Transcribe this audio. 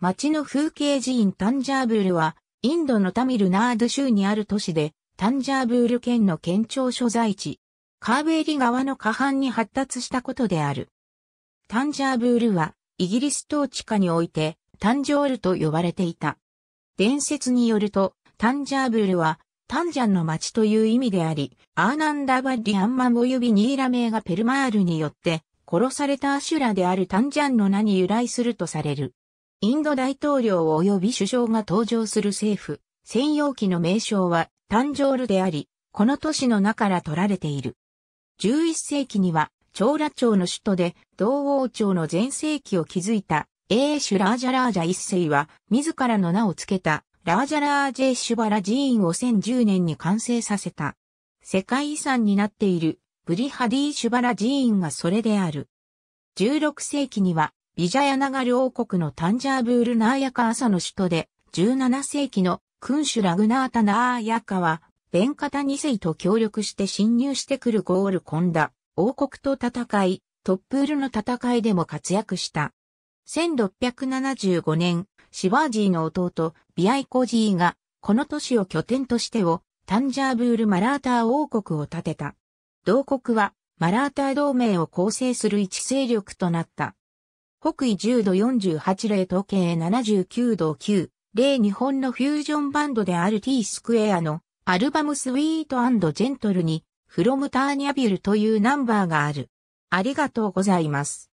町の風景寺院タンジャーブールは、インドのタミルナード州にある都市で、タンジャーブール県の県庁所在地、カーベイリ川の下半に発達したことである。タンジャーブールは、イギリス統治下において、タンジョールと呼ばれていた。伝説によると、タンジャーブールは、タンジャンの町という意味であり、アーナンダバリアンマモユビニーラ名がペルマールによって殺されたアシュラであるタンジャンの名に由来するとされる。インド大統領及び首相が登場する政府、専用機の名称はタンジョールであり、この都市の名から取られている。11世紀には、長羅町の首都で、同王朝の前世紀を築いた、エーシュ・ラージャラージャ一世は、自らの名を付けた、ラージャラージェ・シュバラ寺院を1010年に完成させた。世界遺産になっている、ブリハディ・シュバラ寺院がそれである。16世紀には、ビジャヤナガル王国のタンジャーブールナーヤカ朝の首都で、17世紀の君主ラグナータナーヤカは、ベンカタ2世と協力して侵入してくるゴールコンダ、王国と戦い、トップールの戦いでも活躍した。1675年、シワージーの弟、ビアイコジーが、この都市を拠点としてを、タンジャーブール・マラーター王国を建てた。同国は、マラーター同盟を構成する一勢力となった。北緯10度48例時計79度9例日本のフュージョンバンドである T スクエアのアルバムスウィートジェントルにフロムターニャビュルというナンバーがある。ありがとうございます。